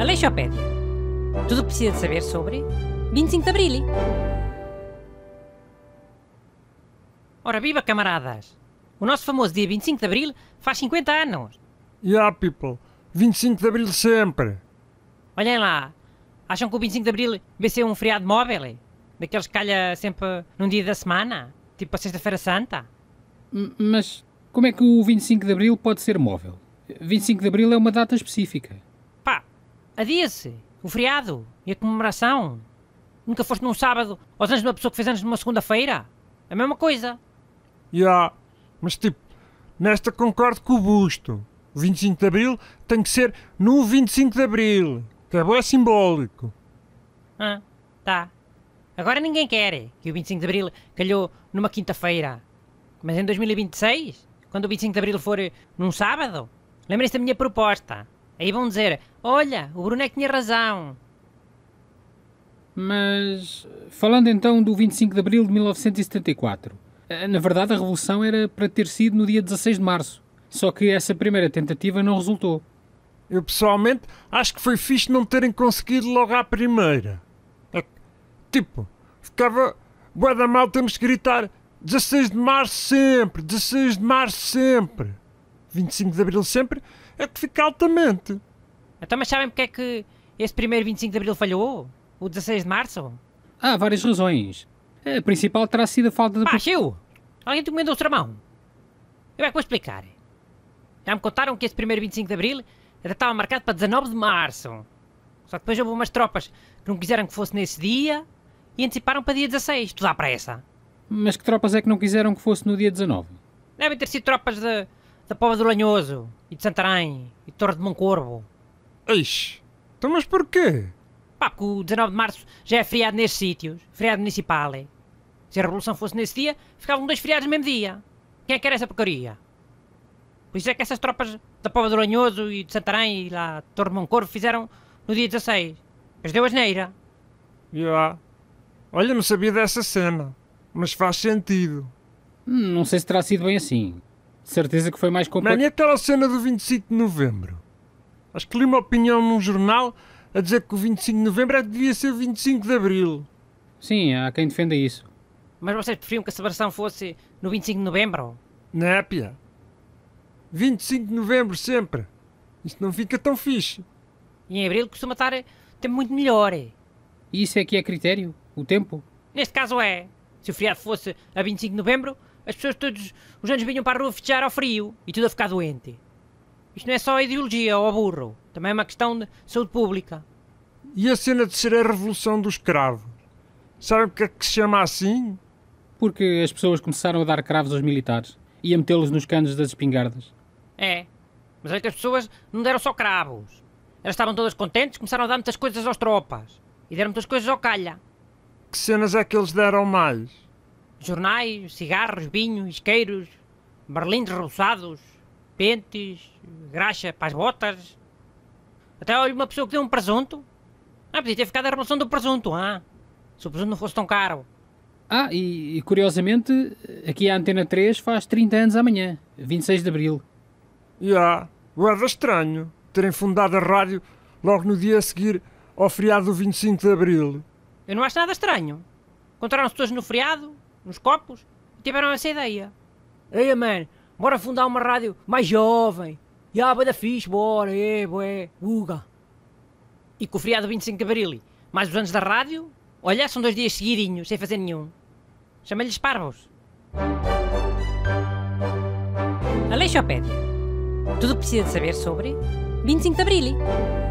Aleixopédia. Tudo o que precisa de saber sobre 25 de Abril. Ora viva, camaradas! O nosso famoso dia 25 de Abril faz 50 anos. Yeah, people. 25 de Abril sempre. Olhem lá. Acham que o 25 de Abril vai ser um feriado móvel? Daqueles que calha sempre num dia da semana? Tipo a Sexta-feira Santa? mas como é que o 25 de Abril pode ser móvel? 25 de Abril é uma data específica. A dia se o feriado e a comemoração. Nunca foste num sábado aos anos de uma pessoa que fez anos numa segunda-feira? É a mesma coisa. Ya, yeah, mas tipo, nesta concordo com o Busto. O 25 de Abril tem que ser no 25 de Abril, que é bom é simbólico. Ah, tá. Agora ninguém quer que o 25 de Abril calhou numa quinta-feira. Mas em 2026, quando o 25 de Abril for eh, num sábado, lembrem-se da minha proposta. Aí vão dizer: Olha, o Bruno é que tinha razão. Mas. Falando então do 25 de abril de 1974. Eh, na verdade, a revolução era para ter sido no dia 16 de março. Só que essa primeira tentativa não resultou. Eu pessoalmente acho que foi fixe não terem conseguido logo à primeira. É, tipo, ficava. Boa da mal temos que gritar 16 de março sempre, 16 de março sempre. 25 de Abril sempre, é que fica altamente. Então, mas sabem porque é que esse primeiro 25 de Abril falhou? O 16 de Março? Há várias razões. A principal terá sido a falta de... Ah, eu! Alguém te comendo outra mão. Eu é que vou explicar. Já me contaram que esse primeiro 25 de Abril já estava marcado para 19 de Março. Só depois houve umas tropas que não quiseram que fosse nesse dia e anteciparam para dia 16. Tudo à pressa. Mas que tropas é que não quiseram que fosse no dia 19? Devem ter sido tropas de da Pova do Lanhoso, e de Santarém, e de Torre de Moncorvo. Ixi, então mas porquê? Pá, porque o 19 de Março já é feriado nestes sítios, feriado municipal. É. Se a Revolução fosse nesse dia, ficavam dois feriados no mesmo dia. Quem é que era essa porcaria? Por isso é que essas tropas da Pova do Lanhoso e de Santarém e lá de Torre de Moncorvo fizeram no dia 16. Mas deu asneira. Yeah. Olha, não sabia dessa cena, mas faz sentido. Hum, não sei se terá sido bem assim. De certeza que foi mais complicado. Mano, e aquela cena do 25 de novembro? Acho que li uma opinião num jornal a dizer que o 25 de novembro é devia ser 25 de abril. Sim, há quem defenda isso. Mas vocês preferiam que a celebração fosse no 25 de novembro? Népia. 25 de novembro sempre. Isto não fica tão fixe. E em abril costuma estar eh, tempo muito melhor. E eh. isso é que é critério? O tempo? Neste caso é. Se o feriado fosse a 25 de novembro, as pessoas todos os anos vinham para a rua fechar ao frio e tudo a ficar doente. Isto não é só ideologia ou burro, também é uma questão de saúde pública. E a cena de ser a revolução dos cravos? Sabem porque é que se chama assim? Porque as pessoas começaram a dar cravos aos militares e a metê-los nos canos das espingardas. É, mas é que as pessoas não deram só cravos. Elas estavam todas contentes, começaram a dar muitas coisas às tropas e deram muitas coisas ao calha. Que cenas é que eles deram mais? jornais, cigarros, vinhos, isqueiros, berlindes roçados, pentes, graxa para as botas. Até olha uma pessoa que deu um presunto. Ah, podia ter ficado a remoção do presunto, ah. Se o presunto não fosse tão caro. Ah, e, e, curiosamente, aqui a Antena 3 faz 30 anos amanhã, 26 de Abril. Ya, yeah, era estranho terem fundado a rádio logo no dia a seguir ao feriado do 25 de Abril. Eu não acho nada estranho. Encontraram-se todos no feriado, nos copos, e tiveram essa ideia. Ei, man, bora fundar uma rádio mais jovem. Ya, yeah, da fixe, bora, é, bué, uga. E com o feriado 25 de Abril, mais os anos da rádio, olha, são dois dias seguidinhos, sem fazer nenhum. Chama-lhes parvos. Aleixopédia. Tudo o que precisa de saber sobre 25 de Abril.